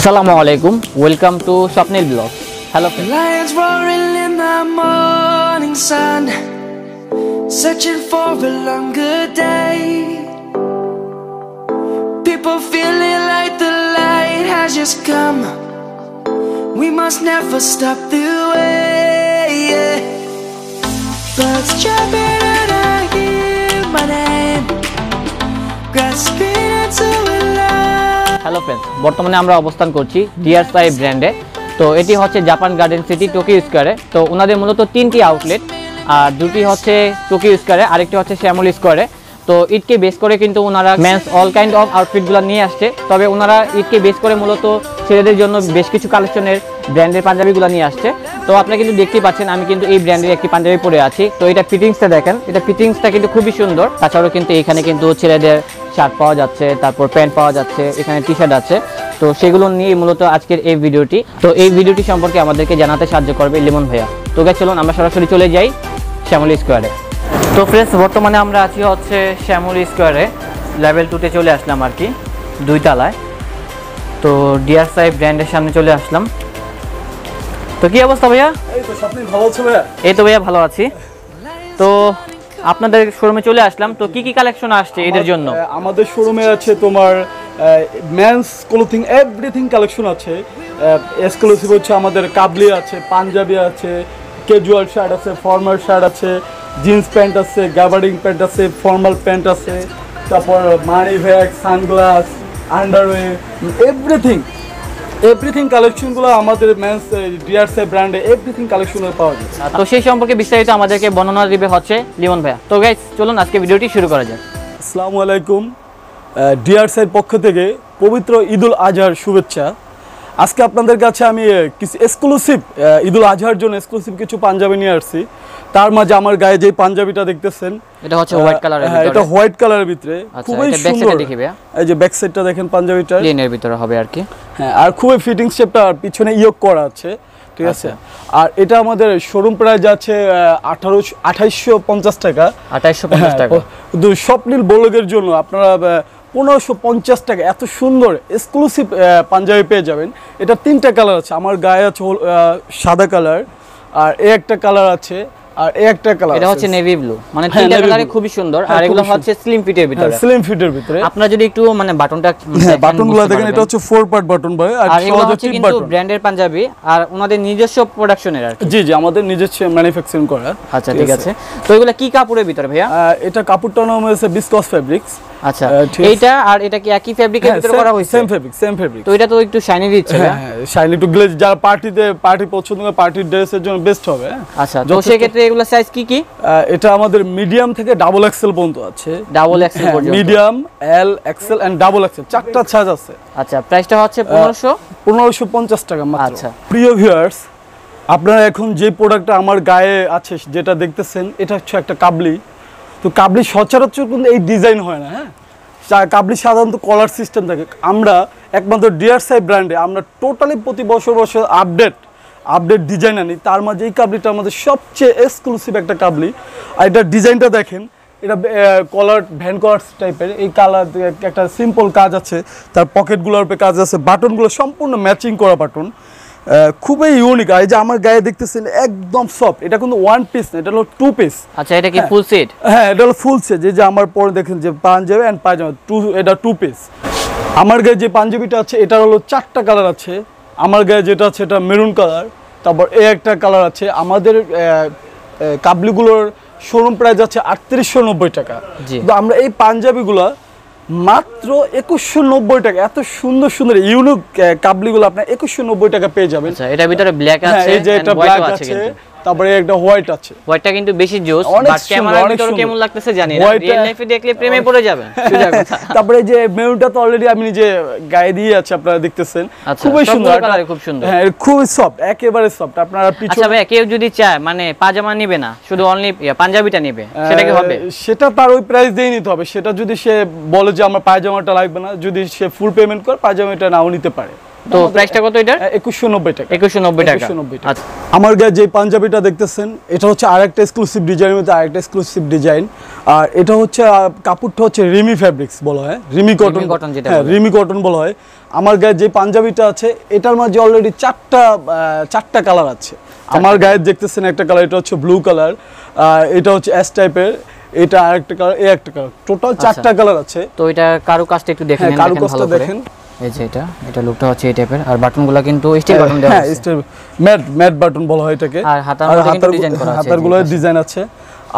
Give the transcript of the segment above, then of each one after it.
আসসালামু Welcome to to Blog. Hello. Hello Lions roaring in the morning sun Searching for a longer day People feeling like the light has just come We must never stop the way yeah. Birds chirping and I hear my name Grasping into it hello friends বর্তমানে আমরা অবস্থান করছি deer সাই ব্র্যান্ডে তো এটি হচ্ছে Japan garden city Tokyo স্কোয়ারে তো ওনাদের মূলত তিনটি আউটলেট আর দুটি হচ্ছে টোকিও স্কোয়ারে আরেকটি হচ্ছে শ্যামল স্কোয়ারে তো ঈদকে বেস করে কিন্তু ওনারা ম্যান্স অল কাইন্ড অফ আউটফিটগুলো নিয়ে আসছে তবে ওনারা ঈদকে বেস করে মূলত ছেলেদের জন্য বেশ কিছু কালেকশনের ব্র্যান্ডের পাঞ্জাবিগুলো নিয়ে আসছে তো আপনারা কিন্তু দেখতেই পাচ্ছেন আমি কিন্তু এই ব্র্যান্ডের একটি পাঞ্জাবি পরে আছি তো এটা ফিটিংসটা দেখেন এটা ফিটিংসটা কিন্তু খুবই সুন্দর তাছাড়াও কিন্তু এখানে কিন্তু ছেলেদের শার্ট পাওয়া যাচ্ছে তারপর প্যান্ট পাওয়া যাচ্ছে এখানে টি শার্ট আছে তো সেগুলো নিয়ে মূলত আজকের এই ভিডিওটি তো এই ভিডিওটি সম্পর্কে আমাদেরকে জানাতে সাহায্য করবে লিমন ভাইয়া তো গাছ চলুন আমরা সরাসরি চলে যাই শ্যামলী স্কোয়ারে তো ফ্রেন্ডস বর্তমানে আমরা আছি হচ্ছে শ্যামল স্কোয়ারে লেভেল টুতে চলে আসলাম আর কি দুই তালায় তো ডিয়ার সাহেব ব্র্যান্ডের সামনে চলে আসলাম তো কি অবস্থা ভাইয়া এই তো ভাইয়া ভালো আছি তো আপনাদের শোরুমে চলে আসলাম তো কি কি কালেকশন আসছে এদের জন্য আমাদের শোরুমে আছে তোমার মেন্স ক্লোথিং এভরিথিং কালেকশন আছে এক্সক্লুসিভ হচ্ছে আমাদের কাবলি আছে পাঞ্জাবি আছে ক্যাজুয়াল শার্ট আছে ফর্মাল শার্ট আছে জিন্স প্যান্ট আছে গাবারিং প্যান্ট আছে ফর্মাল প্যান্ট আছে তারপর money bag sunglass underwear everything everything কালেকশনগুলো আমাদের মেন্স ডিআরসে ব্র্যান্ডে এভরিথিং কালেকশনগুলো পাওয়া যায় তো সেই সম্পর্কে বিস্তারিত আমাদেরকে বর্ণনা দিবে হচ্ছে লিমন ভাইয়া তো গাইজ চলুন আজকে ভিডিওটি শুরু করা যাক আসসালামু আলাইকুম ডিআরসের পক্ষ থেকে পবিত্র ঈদুল আজহার শুভেচ্ছা আজকে আপনাদের কাছে আমি কিছু এক্সক্লুসিভ ঈদুল আজহার জন্য এক্সক্লুসিভ কিছু পাঞ্জাবি নিয়ে আসছি তার মাঝে আমার গায়ে যে পাঞ্জাবিটা দেখতেছেন এটা হচ্ছে হোয়াইট কালার হ্যাঁ, ভিতরে আচ্ছা, এটা হোয়াইট কালারের ভিতরে খুবই সুন্দর দেখিবে এই যে ব্যাক সাইডটা দেখেন পাঞ্জাবিটা প্লেনের ভিতরে হবে আর কি হ্যাঁ আর খুবই ফিটিং শেপটা আর পিছনে ইয়োক করা আছে ঠিক আছে আচ্ছা। আর এটা আমাদের শোরুম প্রাইস আছে আঠারো আঠাইশশো পঞ্চাশ টাকা আঠাইশশো পঞ্চাশ হ্যাঁ, টাকা কিন্তু স্বপ্নিল বলগের জন্য আপনারা পনেরোশো পঞ্চাশ টাকা এত সুন্দর এক্সক্লুসিভ পাঞ্জাবি পেয়ে যাবেন এটা তিনটা কালার আছে আমার গায়ে আছে সাদা কালার আর এ একটা কালার আছে আর এ একটা কালার এটা হচ্ছে নেভি ব্লু মানে হ্যাঁ, তিনটা কালারে খুব সুন্দর হ্যাঁ, আর এগুলো হচ্ছে স্লিম ফিটের ভিতরে স্লিম হ্যাঁ, ফিটের ভিতরে আপনারা যদি একটু মানে বাটনটা বাটনগুলো মানে দেখেন এটা হচ্ছে ফোর পার্ট বাটন ভাই আর এগুলো হচ্ছে কিন্তু ব্র্যান্ডের পাঞ্জাবি আর ওনাদের নিজস্ব প্রোডাকশনের আর জি জি আমাদের নিজস্ব ম্যানুফ্যাকচারিং করা আচ্ছা ঠিক আছে তো এগুলো কি কাপড়ের ভিতরে ভাইয়া এটা কাপড়টা নাম হয়েছে বিসকস ফেব্রিক্স আচ্ছা এটা আর এটা কি একই ফেব্রিকের হ্যাঁ, ভিতরে করা হইছে সেম ফেব্রিক সেম ফেব্রিক তো এটা তো একটু শাইনি দিচ্ছে না শাইনি টু গ্লেজ যারা পার্টিতে পার্টি পছন্দ করে পার্টির ড্রেসের জন্য বেস্ট হবে হ্যাঁ? আচ্ছা তো সেই ক্ষেত্রে এগুলো সাইজ কি কি এটা আমাদের মিডিয়াম থেকে ডাবল এক্সেল পর্যন্ত আছে ডাবল হ্যাঁ, এক্সেল পর্যন্ত medium L XL and double XL চারটা সাইজ আছে আচ্ছা প্রাইসটা হচ্ছে 1500 1550 টাকা মাত্র আচ্ছা প্রিয় ভিউয়ার্স আপনারা এখন যে প্রোডাক্টটা আমার গায়ে আছে যেটা দেখতেছেন এটা হচ্ছে একটা কাবলি তো কাবলি সচরাচর কিন্তু এই ডিজাইন হয় না হ্যাঁ কাবলি সাধারণত কলার সিস্টেম থাকে আমরা একমাত্র ডিআরসাই ব্র্যান্ডে আমরা টোটালি প্রতি বছর বছর আপডেট আপডেট ডিজাইন আনি তার মাঝে এই কাবলিটা আমাদের সবচেয়ে এক্সক্লুসিভ একটা কাবলি আর এটার ডিজাইনটা দেখেন এটা কলার ভ্যান কলার টাইপের এই কালার একটা সিম্পল কাজ আছে তার পকেটগুলোর উপরে কাজ আছে বাটনগুলো সম্পূর্ণ ম্যাচিং করা বাটন খুবই ইউনিক আর এই যে আমার গায়ে দেখতেছেন একদম সফট এটা কিন্তু ওয়ান পিস না এটা হলো টু পিস আচ্ছা এটা কি ফুল হ্যাঁ। সেট হ্যাঁ এটা হলো ফুল সেট যে যে আমার পরে দেখেন যে পাঞ্জাবি অ্যান্ড পাজামা টু এটা টু পিস আমার গায়ে যে পাঞ্জাবিটা আছে এটা হলো চারটা কালার আছে আমার গায়ে যেটা আছে এটা মেরুন কালার তারপর এ একটা কালার আছে আমাদের কাবলিগুলোর শোরুম প্রাইস আছে আটত্রিশশো নব্বই টাকা তো আমরা এই পাঞ্জাবিগুলা মাত্র একুশশো নব্বই টাকা এত সুন্দর সুন্দর ইউনিক কাবলিগুলো আপনার একুশশো নব্বই টাকা পেয়ে যাবেন আচ্ছা, এটা ভিতরে ব্ল্যাক আছে এই যে এটা ব্ল্যাক আছে তারপরে একটা হোয়াইট আছে হোয়াইটটা কিন্তু বেশি জোস বাট ক্যামেরার ভিতর কেমন লাগতেছে জানি না রিয়েল লাইফে দেখলে প্রেমে পড়ে যাবেন তারপরে যে মেরুনটা তো অলরেডি আমি নিজে গায়ে দিয়ে আছে আপনারা দেখতেছেন আচ্ছা, খুবই সুন্দর খুব সুন্দর হ্যাঁ খুব সফট একেবারে সফট আপনারা পিছনে আচ্ছা ভাই কেউ যদি চায় মানে পাজামা নেবে না শুধু অনলি পাঞ্জাবিটা নেবে সেটা কি হবে সেটা তার ওই প্রাইস দিয়ে নিতে হবে সেটা যদি সে বলে যে আমার পাজামাটা লাগবে না যদি সে ফুল পেমেন্ট করে পাজামাটা নাও নিতে পারে তো প্রাইসটা কত এটা 2190 টাকা 2190 টাকা 2190 টাকা আচ্ছা। আমার গায়ে যে পাঞ্জাবিটা দেখতেছেন এটা হচ্ছে আরেকটা এক্সক্লুসিভ ডিজাইনের মধ্যে আরেকটা এক্সক্লুসিভ ডিজাইন আর এটা হচ্ছে কাপড়টা হচ্ছে রিমি ফ্যাব্রিক্স বলা হয় রিমি কটন কটন যেটা হ্যাঁ, রিমি কটন বলা হয় আমার গায়ে যে পাঞ্জাবিটা আছে এটার মাঝে অলরেডি চারটা চারটা কালার আছে আমার গায়ে দেখতেছেন একটা কালার এটা হচ্ছে ব্লু কালার এটা হচ্ছে অ্যাশ টাইপের এটা আরেকটা কালার এই একটা কালার আচ্ছা। টোটাল চারটা কালার আছে তো এটা কারু কাজটা একটু হ্যাঁ, দেখেন কারু কাজটা দেখেন এই যে এটা এটা লুকটা হচ্ছে এই টাইপের আর বাটনগুলো কিন্তু স্টিল বাটন দেওয়া হ্যাঁ, আছে স্টিল ম্যাট ম্যাট বাটন বলা হয় এটাকে আর হাতার মধ্যে কিন্তু ডিজাইন করা আছে হাতারগুলো ডিজাইন আছে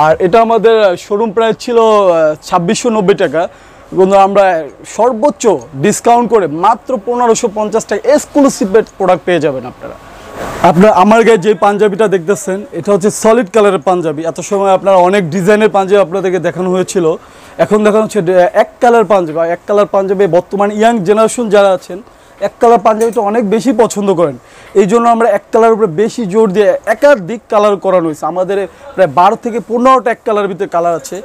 আর এটা আমাদের শোরুম প্রাইস ছিল 2690 টাকা বন্ধু আমরা সর্বোচ্চ ডিসকাউন্ট করে মাত্র 1550 টাকা এক্সক্লুসিভ প্রোডাক্ট পেয়ে যাবেন আপনারা আপনার আমার গায়ে যে পাঞ্জাবিটা দেখতেছেন এটা হচ্ছে সলিড কালারের পাঞ্জাবি এত সময় আপনার অনেক ডিজাইনের পাঞ্জাবি আপনাদেরকে দেখানো হয়েছিল এখন দেখানো হচ্ছে এক কালার পাঞ্জাবি এক কালার পাঞ্জাবি বর্তমান ইয়াং জেনারেশন যারা আছেন এক কালার পাঞ্জাবিটা অনেক বেশি পছন্দ করেন এই জন্য আমরা এক কালার উপরে বেশি জোর দিয়ে একাধিক কালার করানো হয়েছে আমাদের প্রায় বারো থেকে পনেরোটা এক কালার ভিতরে কালার আছে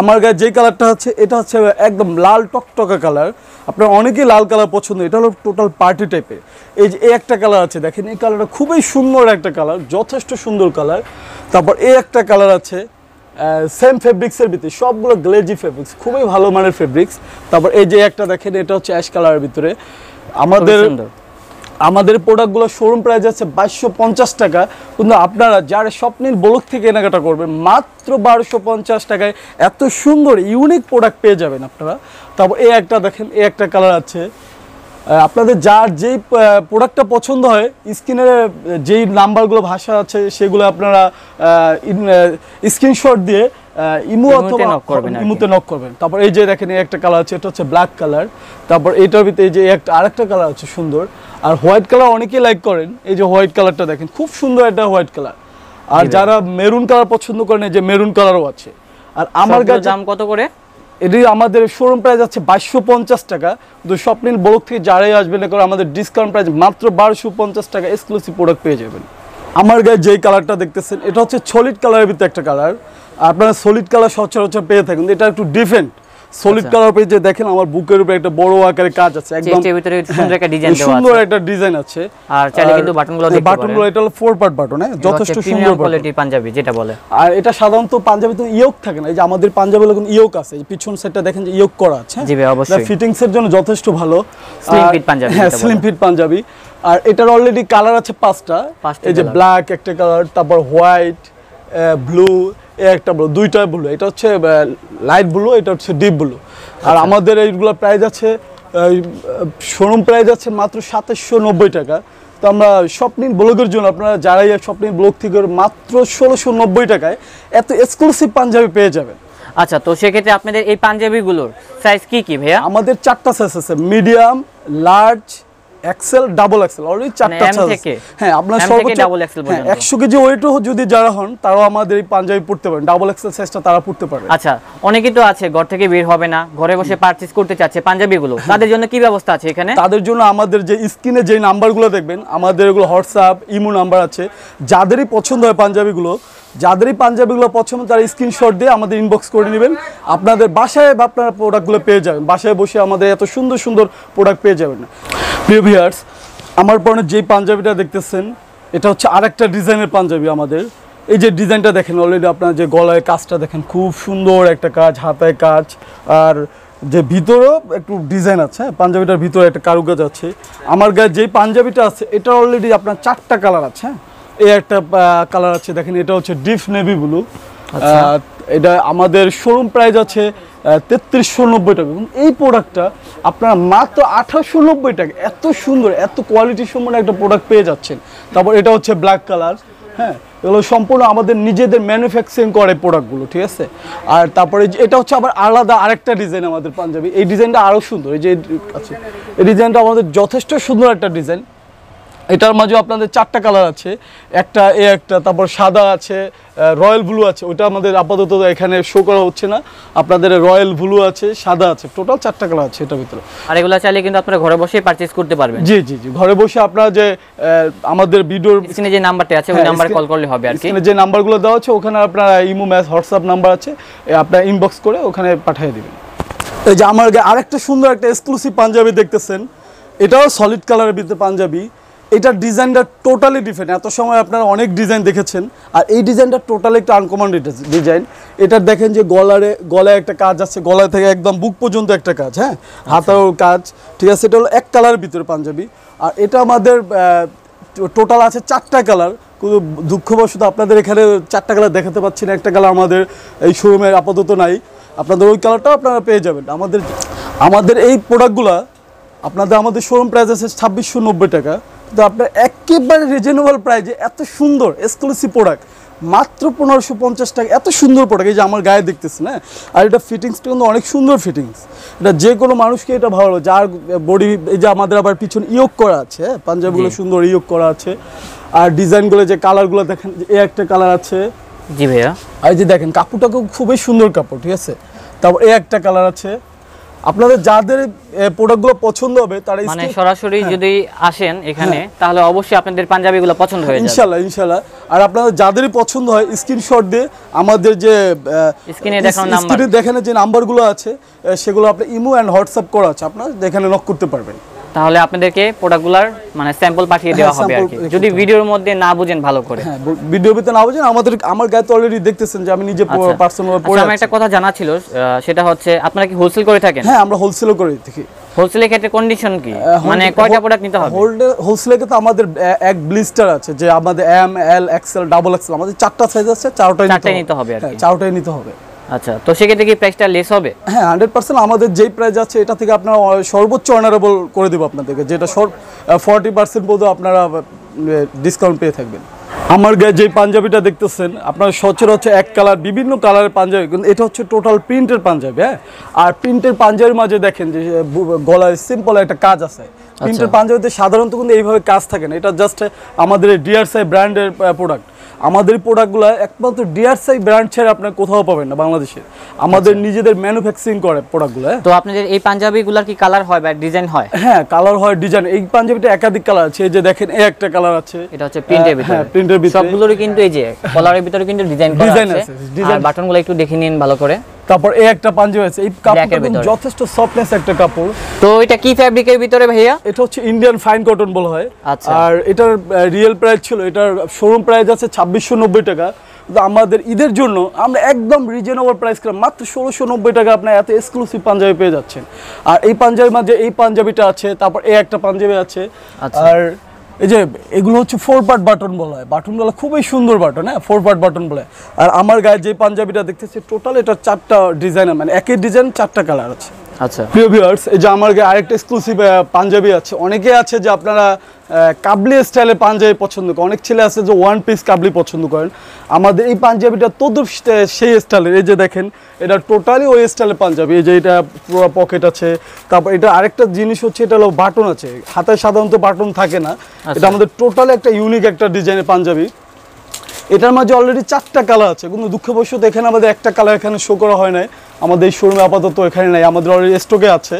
আমার গায়ে যে কালারটা আছে এটা হচ্ছে একদম লাল টকটকা কালার আপনার অনেকেই লাল কালার পছন্দ এটা হলো টোটাল পার্টি টাইপের এই যে একটা কালার আছে দেখেন এই কালারটা খুবই সুন্দর একটা কালার যথেষ্ট সুন্দর কালার তারপর এই একটা কালার আছে সেম ফেব্রিক্সের ভিতরে সবগুলো গ্লেজি ফেব্রিক্স খুবই ভালো মানের ফেব্রিক্স তারপর এই যে একটা দেখেন এটা হচ্ছে অ্যাশ কালারের ভিতরে আমাদের আমাদের প্রোডাক্টগুলো শোরুম প্রাইস আছে বাইশশো পঞ্চাশ টাকা কিন্তু আপনারা যার স্বপ্নের ব্লক থেকে কেনাকাটা করবেন মাত্র বারোশো পঞ্চাশ টাকায় এত সুন্দর ইউনিক প্রোডাক্ট পেয়ে যাবেন আপনারা তারপর এ একটা দেখেন এ একটা কালার আছে আপনাদের যার যেই প্রোডাক্টটা পছন্দ হয় স্ক্রিনের যেই নাম্বারগুলো ভাষা আছে সেগুলো আপনারা স্ক্রিনশট দিয়ে অথবা নক করবেন তারপর এই যে দেখেন একটা কালার আছে এটা হচ্ছে ব্ল্যাক কালার তারপর এটার ভিতরে যে একটা আরেকটা কালার আছে সুন্দর আর হোয়াইট কালার অনেকেই লাইক করেন এই যে হোয়াইট কালারটা দেখেন খুব সুন্দর হোয়াইট কালার আর যারা মেরুন কালার পছন্দ করেন যে মেরুন কালারও আছে আর আমার কাছে দাম কত করে এটি আমাদের শোরুম প্রাইস আছে বাইশশো পঞ্চাশ টাকা কিন্তু স্বপ্নিল ব্লক থেকে যারাই আসবেন করে আমাদের ডিসকাউন্ট প্রাইস মাত্র বারোশো পঞ্চাশ টাকা এক্সক্লুসিভ প্রোডাক্ট পেয়ে যাবেন আমার গায়ে যেই কালারটা দেখতেছেন এটা হচ্ছে ছলিড কালারের ভিতরে একটা কালার আপনারা সলিড কালার সচরাচর পেয়ে থাকেন এটা একটু ডিফারেন্ট সলিড কালার পেয়ে যে দেখেন আমার বুকের উপরে একটা বড় আকারের কাজ আছে একদম ভিতরে সুন্দর একটা ডিজাইন দেওয়া আছে সুন্দর একটা ডিজাইন আছে আর চাইলে কিন্তু বাটনগুলো দেখতে পারেন বাটনগুলো এটা হলো ফোর পার্ট বাটন হ্যাঁ যথেষ্ট সুন্দর কোয়ালিটি পাঞ্জাবি যেটা বলে আর এটা সাধারণত পাঞ্জাবি তো ইয়োক থাকে না এই যে আমাদের পাঞ্জাবি লোক ইয়োক আছে এই পিছন সেটটা দেখেন যে ইয়োক করা আছে হ্যাঁ? জি ভাই অবশ্যই ফিটিংস এর জন্য যথেষ্ট ভালো স্লিম ফিট পাঞ্জাবি হ্যাঁ স্লিম ফিট পাঞ্জাবি আর এটার অলরেডি কালার আছে পাঁচটা এই যে ব্ল্যাক একটা কালার তারপর হোয়াইট ব্লু এ একটা ব্লু দুইটা ব্লু এটা হচ্ছে লাইট ব্লু এটা হচ্ছে ডিপ ব্লু আর আচ্ছা। আমাদের এইগুলো প্রাইস আছে শোরুম প্রাইস আছে মাত্র সাতাশশো নব্বই টাকা তো আমরা স্বপ্নিন ব্লগের জন্য আপনারা যারাই স্বপ্নিন ব্লগ থেকে মাত্র ষোলোশো নব্বই টাকায় এত এক্সক্লুসিভ পাঞ্জাবি পেয়ে যাবেন আচ্ছা তো সেক্ষেত্রে আপনাদের এই পাঞ্জাবিগুলোর সাইজ কি কি ভাইয়া আমাদের চারটা সাইজ আছে medium large XL double XL already চারটা সাইজ হ্যাঁ আপনার সর্বোচ্চ হ্যাঁ, একশো কেজি ওয়েটও যদি যারা হন তারাও আমাদের এই পাঞ্জাবি পড়তে পারেন ডাবল এক্সেল সাইজটা তারা পড়তে পারবে আচ্ছা অনেকেই তো আছে ঘর থেকে বের হবে না ঘরে বসে পারচেজ করতে চাচ্ছে পাঞ্জাবিগুলো তাদের জন্য কি ব্যবস্থা আছে এখানে তাদের জন্য আমাদের যে স্ক্রিনে যে নাম্বারগুলো দেখবেন আমাদের এগুলো হোয়াটসঅ্যাপ ইমো নাম্বার আছে যাদেরই পছন্দ হয় পাঞ্জাবিগুলো যাদেরই পাঞ্জাবিগুলো পছন্দ তারা স্ক্রিনশট দিয়ে আমাদের ইনবক্স করে নেবেন আপনাদের বাসায় বা আপনারা প্রোডাক্টগুলো পেয়ে যাবেন বাসায় বসে আমাদের এত সুন্দর সুন্দর প্রোডাক্ট পেয়ে যাবেন প্রিয় ভিয়ার্স আমার পরে যেই পাঞ্জাবিটা দেখতেছেন এটা হচ্ছে আরেকটা ডিজাইনের পাঞ্জাবি আমাদের এই যে ডিজাইনটা দেখেন অলরেডি আপনার যে গলায় কাজটা দেখেন খুব সুন্দর একটা কাজ হাতায় কাজ আর যে ভিতরেও একটু ডিজাইন আছে হ্যাঁ, পাঞ্জাবিটার ভিতরে একটা কারুকাজ আছে আমার গায়ে যেই পাঞ্জাবিটা আছে এটা অলরেডি আপনার চারটা কালার আছে হ্যাঁ এই একটা কালার আছে দেখেন এটা হচ্ছে ডিপ নেভি ব্লু আচ্ছা। এটা আমাদের শোরুম প্রাইস আছে তেত্রিশশো নব্বই টাকা এবং এই প্রোডাক্টটা আপনারা মাত্র আঠাশশো নব্বই টাকা এত সুন্দর এত কোয়ালিটি সম্বন্ধে একটা প্রোডাক্ট পেয়ে যাচ্ছেন তারপর এটা হচ্ছে ব্ল্যাক কালার হ্যাঁ এগুলো সম্পূর্ণ আমাদের নিজেদের ম্যানুফ্যাকচারিং করে প্রোডাক্টগুলো ঠিক আছে আর তারপরে এটা হচ্ছে আবার আলাদা আরেকটা ডিজাইন আমাদের পাঞ্জাবি এই ডিজাইনটা আরও সুন্দর এই যে আছে আচ্ছা, এই ডিজাইনটা আমাদের যথেষ্ট সুন্দর একটা ডিজাইন এটার মাঝে আপনাদের চারটা কালার আছে একটা এ একটা তারপর সাদা আছে রয়্যাল ব্লু আছে ওটা আমাদের আপাতত এখানে শো করা হচ্ছে না আপনাদের রয়্যাল ব্লু আছে সাদা আছে টোটাল চারটা কালার আছে এটার ভিতরে আর এগুলো চাইলে কিন্তু আপনারা ঘরে বসে পারচেজ করতে পারবেন জি জি জি ঘরে বসে আপনারা যে আমাদের ভিডিওর স্ক্রিনে যে নাম্বারটা আছে ওই হ্যাঁ, নাম্বারে কল করলে হবে আর কি যে নাম্বারগুলো দেওয়া আছে ওখানে আপনারা ইমো ম্যাস হোয়াটসঅ্যাপ নাম্বার আছে আপনারা ইনবক্স করে ওখানে পাঠিয়ে দিবেন এই যে আমার আরেকটা সুন্দর একটা এক্সক্লুসিভ পাঞ্জাবি দেখতেছেন এটাও সলিড কালারের ভিতরে পাঞ্জাবি এটা ডিজাইনটা টোটালি ডিফারেন্ট এত সময় আপনারা অনেক ডিজাইন দেখেছেন আর এই ডিজাইনটা টোটালি একটা আনকমন ডিজাইন এটা দেখেন যে গলারে গলায় একটা কাজ আছে গলায় থেকে একদম বুক পর্যন্ত একটা কাজ হ্যাঁ আচ্ছা। হাতেও কাজ ঠিক আছে এটা হলো এক কালারের ভিতরে পাঞ্জাবি আর এটা আমাদের টোটাল আছে চারটা কালার কিন্তু দুঃখবশত আপনাদের এখানে চারটা কালার দেখাতে পাচ্ছি না একটা কালার আমাদের এই শোরুমের আপাতত নাই আপনাদের ওই কালারটাও আপনারা পেয়ে যাবেন আমাদের আমাদের এই প্রোডাক্টগুলো আপনাদের আমাদের শোরুম প্রাইস আছে ছাব্বিশশো নব্বই টাকা তো আপনার একেবারে রিজনেবল প্রাইজে এত সুন্দর এক্সক্লুসিভ প্রোডাক্ট মাত্র পনেরোশো পঞ্চাশ টাকা এত সুন্দর প্রোডাক্ট এই যে আমার গায়ে দেখতেছে না হ্যাঁ? আর এটা ফিটিংসটা কিন্তু অনেক সুন্দর ফিটিংস এটা যে কোনো মানুষকে এটা ভালো যার বডি এই যে আমাদের আবার পিছনে ইয়োগ করা আছে হ্যাঁ? পাঞ্জাবগুলো সুন্দর ইয়োগ করা আছে আর ডিজাইনগুলো যে কালারগুলো দেখেন এ একটা কালার আছে জি ভাইয়া আর যে দেখেন কাপড়টা খুবই সুন্দর কাপড় ঠিক আছে তারপর এ একটা কালার আছে আপনাদের যাদের প্রোডাক্টগুলো পছন্দ হবে তারা মানে সরাসরি হ্যাঁ। যদি আসেন এখানে হ্যাঁ। তাহলে অবশ্যই আপনাদের পাঞ্জাবিগুলো পছন্দ হয়ে যাবে ইনশাআল্লাহ ইনশাআল্লাহ আর আপনাদের যাদের পছন্দ হয় স্ক্রিনশট দিয়ে আমাদের যে স্ক্রিনে দেখানো নাম্বার স্ক্রিনে দেখানো যে নাম্বারগুলো আছে সেগুলো আপনি ইমো অ্যান্ড হোয়াটসঅ্যাপ করা আছে আপনারা এখানে নক করতে পারবেন তাহলে আপনাদেরকে প্রোডাক্টগুলার মানে স্যাম্পল পাঠিয়ে দেওয়া হ্যাঁ, হবে আর কি যদি ভিডিওর মধ্যে না বুঝেন ভালো করে হ্যাঁ, ভিডিওর ভিতরে না বুঝেন আমাদের আমার গায়ে তো অলরেডি দেখতেছেন যে আমি নিজে পার্সোনাল পড়ে আমি একটা কথা জানা ছিল সেটা হচ্ছে আপনারা কি হোলসেল করে থাকেন হ্যাঁ আমরা হোলসেলও করে থাকি হোলসেলের ক্ষেত্রে কন্ডিশন কি মানে কয়টা প্রোডাক্ট নিতে হবে হোলসেলের ক্ষেত্রে আমাদের এক ব্লিস্টার আছে যে আমাদের M L XL double XL আমাদের চারটা সাইজ আছে চারটাই নিতে হবে হ্যাঁ, চারটাই নিতে হবে আচ্ছা তো সেক্ষেত্রে কি প্রাইসটা লেস হবে হ্যাঁ হান্ড্রেড পার্সেন্ট আমাদের যেই প্রাইস আছে এটা থেকে আপনার সর্বোচ্চ অনারেবল করে দেবো আপনাদেরকে যেটা ফর্টি পার্সেন্ট পর্যন্ত আপনারা ডিসকাউন্ট পেয়ে থাকবেন আমার গায়ে যে পাঞ্জাবিটা দেখতেছেন আপনার হচ্ছে এক কালার বিভিন্ন কালারের পাঞ্জাবি কিন্তু এটা হচ্ছে টোটাল প্রিন্টের পাঞ্জাবি হ্যাঁ আর প্রিন্টের পাঞ্জাবির মাঝে দেখেন যে গলায় সিম্পল একটা কাজ আছে প্রিন্টের আচ্ছা। পাঞ্জাবিতে সাধারণত কিন্তু এইভাবে কাজ থাকে না এটা জাস্ট আমাদের ডিআরসআই ব্র্যান্ডের প্রোডাক্ট আমাদের প্রোডাক্টগুলো একমাত্র ডিআরসি ব্র্যান্ড ছাড়া আপনার কোথাও পাবেন না বাংলাদেশে আমাদের আচ্ছা। নিজেদের ম্যানুফ্যাকচারিং করে প্রোডাক্টগুলো তো আপনাদের এই পাঞ্জাবিগুলোর কি কালার হয় বা ডিজাইন হয় হ্যাঁ কালার হয় ডিজাইন এই পাঞ্জাবিটা একাধিক কালার আছে এই যে দেখেন এই একটা কালার আছে এটা হচ্ছে প্রিন্টের ভিতরে হ্যাঁ প্রিন্টের ভিতরে সবগুলোরই কিন্তু এই যে কলারের ভিতরে কিন্তু ডিজাইন করা আছে ডিজাইন আছে আর বাটনগুলো একটু দেখে নিন ভালো করে তারপর এই একটা পাঞ্জি হয়েছে এই কাপড়টা যথেষ্ট সফটনেস একটা কাপড় তো এটা কি ফেব্রিকের ভিতরে ভাইয়া এটা হচ্ছে ইন্ডিয়ান ফাইন কটন বলা হয় আচ্ছা। আর এটার রিয়েল প্রাইস ছিল এটার শোরুম প্রাইস আছে ছাব্বিশশো নব্বই টাকা আমাদের ঈদের জন্য আমরা একদম রিজনেবল প্রাইস করে মাত্র ষোলোশো নব্বই টাকা আপনার এত এক্সক্লুসিভ পাঞ্জাবি পেয়ে যাচ্ছেন আর এই পাঞ্জাবির মাঝে এই পাঞ্জাবিটা আছে তারপর এই একটা পাঞ্জাবি আছে আচ্ছা। আর এই যে এগুলো হচ্ছে ফোর পার্ট বাটন বলা হয় বাটনগুলো খুবই সুন্দর বাটন হ্যাঁ ফোর পার্ট বাটন বলে আর আমার গায়ে যে পাঞ্জাবিটা দেখতেছি টোটাল এটা চারটা ডিজাইন মানে একই ডিজাইন চারটা কালার আছে আচ্ছা প্রিয় ভিউয়ার্স এই যে আমার আরেকটা এক্সক্লুসিভ পাঞ্জাবি আছে অনেকেই আছে যে আপনারা কাবলি স্টাইলে পাঞ্জাবি পছন্দ করেন অনেক ছেলে আছে যে ওয়ান পিস কাবলি পছন্দ করেন আমাদের এই পাঞ্জাবিটা তদুপ সেই স্টাইলের এই যে দেখেন এটা টোটালি ওই স্টাইলের পাঞ্জাবি এই যে এটা পুরো পকেট আছে তারপর এটা আরেকটা জিনিস হচ্ছে এটা হলো বাটন আছে হাতে সাধারণত বাটন থাকে না আচ্ছা। এটা আমাদের টোটালি একটা ইউনিক একটা ডিজাইনের পাঞ্জাবি এটার মাঝে অলরেডি চারটা কালার আছে কিন্তু দুঃখবশত এখানে আমাদের একটা কালার এখানে শো করা হয় নাই আমাদের এই শোরুমে আপাতত এখানে নাই আমাদের অলরেডি স্টকে আছে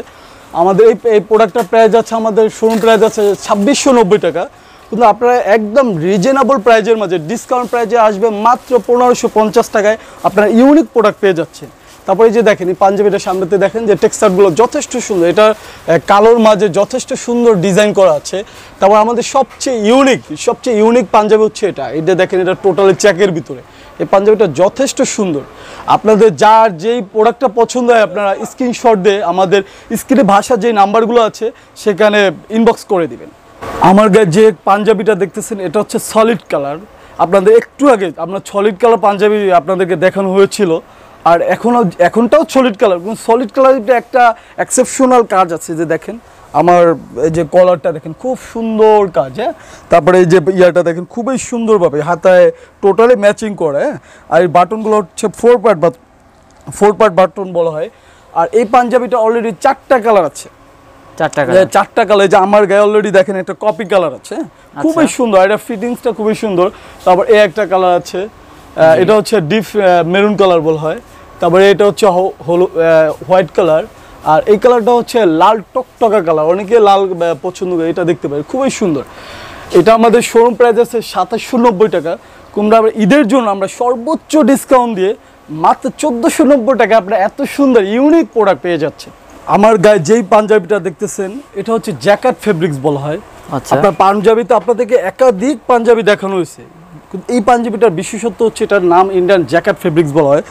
আমাদের এই এই প্রোডাক্টটার প্রাইস আছে আমাদের শোরুম প্রাইস আছে ছাব্বিশশো নব্বই টাকা কিন্তু আপনারা একদম রিজনেবল প্রাইজের মাঝে ডিসকাউন্ট প্রাইজে আসবে মাত্র পনেরোশো পঞ্চাশ টাকায় আপনারা ইউনিক প্রোডাক্ট পেয়ে যাচ্ছেন তারপরে যে দেখেন এই পাঞ্জাবিটা সামনেতে দেখেন যে টেক্সচারগুলো যথেষ্ট সুন্দর এটা কালোর মাঝে যথেষ্ট সুন্দর ডিজাইন করা আছে তারপর আমাদের সবচেয়ে ইউনিক সবচেয়ে ইউনিক পাঞ্জাবি হচ্ছে এটা এটা দেখেন এটা টোটালি চ্যাকের ভিতরে এই পাঞ্জাবিটা যথেষ্ট সুন্দর আপনাদের যার যেই প্রোডাক্টটা পছন্দ হয় আপনারা স্ক্রিনশট দিয়ে আমাদের স্ক্রিনে ভাষা যে নাম্বারগুলো আছে সেখানে ইনবক্স করে দিবেন আমার গায়ে যে পাঞ্জাবিটা দেখতেছেন এটা হচ্ছে সলিড কালার আপনাদের একটু আগে আপনার সলিড কালার পাঞ্জাবি আপনাদেরকে দেখানো হয়েছিল আর এখনও এখনটাও সলিড কালার সলিড কালার একটা এক্সেপশনাল কাজ আছে যে দেখেন আমার এই যে কলারটা দেখেন খুব সুন্দর কাজ হ্যাঁ তারপরে এই যে ইয়াটা দেখেন খুবই সুন্দরভাবে হাতায় টোটালি ম্যাচিং করে হ্যাঁ আর এই বাটনগুলো হচ্ছে ফোর পার্ট বা ফোর পার্ট বাটন বলা হয় আর এই পাঞ্জাবিটা অলরেডি চারটা কালার আছে চারটা কালার যে আমার গায়ে অলরেডি দেখেন একটা কপি কালার আছে হ্যাঁ? আচ্ছা। খুবই সুন্দর এটা ফিটিংসটা খুবই সুন্দর তারপর এ একটা কালার আছে এটা হচ্ছে ডিফ মেরুন কালার বলা হয় তারপরে এটা হচ্ছে হোয়াইট কালার আর এই কালারটা হচ্ছে লাল টকটকা কালার অনেকে লাল পছন্দ করে এটা দেখতে পাই খুবই সুন্দর এটা আমাদের শোরুম প্রাইস আছে সাতাশশো নব্বই টাকা কুমড়া ঈদের জন্য আমরা সর্বোচ্চ ডিসকাউন্ট দিয়ে মাত্র চোদ্দোশো নব্বই টাকা আপনার এত সুন্দর ইউনিক প্রোডাক্ট পেয়ে যাচ্ছে আমার গায়ে যেই পাঞ্জাবিটা দেখতেছেন এটা হচ্ছে জ্যাকেট ফেব্রিক্স বলা হয় আচ্ছা আপনার পাঞ্জাবিতে আপনাদেরকে একাধিক পাঞ্জাবি দেখানো হয়েছে কিন্তু এই পাঞ্জাবিটার বিশেষত্ব হচ্ছে এটার নাম ইন্ডিয়ান জ্যাকেট ফেব্রিক্স বলা হয়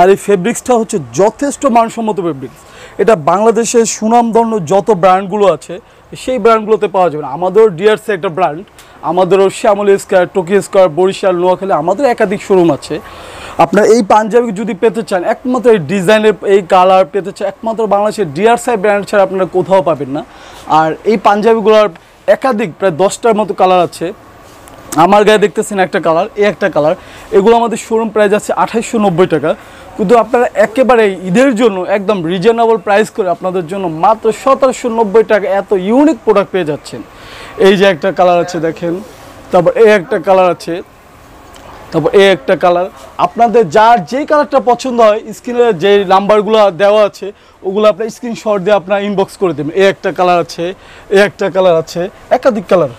আর এই ফেব্রিক্সটা হচ্ছে যথেষ্ট মানসম্মত ফেব্রিক্স এটা বাংলাদেশের সুনামধন্য যত ব্র্যান্ডগুলো আছে সেই ব্র্যান্ডগুলোতে পাওয়া যাবে না আমাদেরও ডিআরসি একটা ব্র্যান্ড আমাদেরও Shyamoli square Tokyo square Barishal Noakhali আমাদের একাধিক শোরুম আছে আপনার এই পাঞ্জাবি যদি পেতে চান একমাত্র এই ডিজাইনের এই কালার পেতে চান একমাত্র বাংলাদেশের ডিআরসি ব্র্যান্ড ছাড়া আপনারা কোথাও পাবেন না আর এই পাঞ্জাবিগুলোর একাধিক প্রায় দশটার মতো কালার আছে আমার গায়ে দেখতেছেন একটা কালার এই একটা কালার এগুলো আমাদের শোরুম প্রাইস আছে নব্বই টাকা কিন্তু আপনারা একেবারে ঈদের জন্য একদম রিজনেবল প্রাইস করে আপনাদের জন্য মাত্র সতেরোশো নব্বই টাকা এত ইউনিক প্রোডাক্ট পেয়ে যাচ্ছেন এই যে একটা কালার আছে দেখেন তারপর এই একটা কালার আছে তারপর এই একটা কালার আপনাদের যার যেই কালারটা পছন্দ হয় স্ক্রিনের যে নাম্বারগুলো দেওয়া আছে ওগুলো আপনার স্ক্রিনশট দিয়ে আপনার ইনবক্স করে দেবেন এই একটা কালার আছে এই একটা কালার আছে একাধিক কালার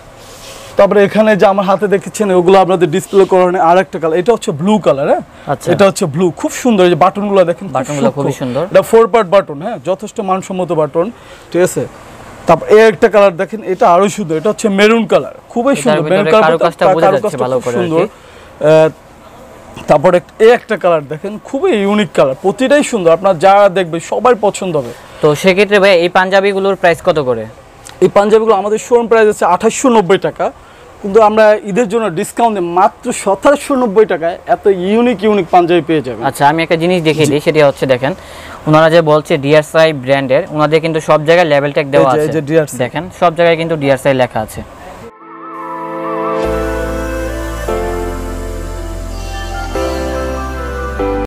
তারপরে এখানে যে আমার হাতে দেখেছেন ওগুলো আপনাদের ডিসপ্লে করানো আর একটা কালার এটা হচ্ছে ব্লু কালার হ্যাঁ আচ্ছা। এটা হচ্ছে ব্লু খুব সুন্দর এই যে বাটনগুলো দেখেন বাটনগুলো খুব সুন্দর এটা ফোর পার্ট বাটন হ্যাঁ যথেষ্ট মানসম্মত বাটন ঠিক আছে তারপর এই একটা কালার দেখেন এটা আরো সুন্দর এটা হচ্ছে মেরুন কালার খুবই সুন্দর মেরুন কালার বোঝা যাচ্ছে ভালো করে সুন্দর তারপরে এই একটা কালার দেখেন খুবই ইউনিক কালার প্রতিটাই সুন্দর আপনার যারা দেখবে সবার পছন্দ হবে তো সেক্ষেত্রে ভাই এই পাঞ্জাবিগুলোর প্রাইস কত করে এই পাঞ্জাবিগুলো আমাদের শোরুম প্রাইস আছে আঠাশশো টাকা কিন্তু আমরা ঈদের জন্য ডিসকাউন্ট মাত্র সতেরোশো নব্বই টাকায় এত ইউনিক ইউনিক পাঞ্জাবি পেয়ে যাবেন আচ্ছা আমি একটা জিনিস দেখে দিই সেটা হচ্ছে দেখেন ওনারা যে বলছে ডিআরসাই ব্র্যান্ডের ওনাদের কিন্তু সব জায়গায় লেভেল ট্যাগ দেওয়া আছে দেখেন সব জায়গায় কিন্তু ডিআরসাই লেখা আছে